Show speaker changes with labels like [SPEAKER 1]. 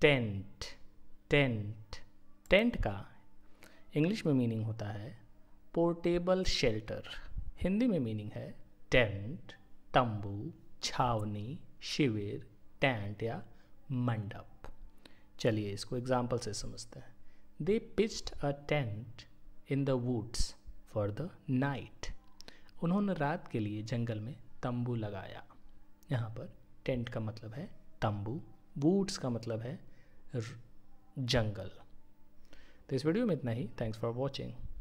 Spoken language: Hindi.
[SPEAKER 1] टेंट टेंट टेंट का इंग्लिश में मीनिंग होता है पोर्टेबल शेल्टर हिंदी में मीनिंग है टेंट तंबू छावनी शिविर टेंट या मंडप चलिए इसको एग्जाम्पल से समझते हैं they pitched a tent in the woods for the night उन्होंने रात के लिए जंगल में तंबू लगाया यहाँ पर टेंट का मतलब है तंबू बूट्स का मतलब है जंगल तो इस वीडियो में इतना ही थैंक्स फॉर
[SPEAKER 2] वॉचिंग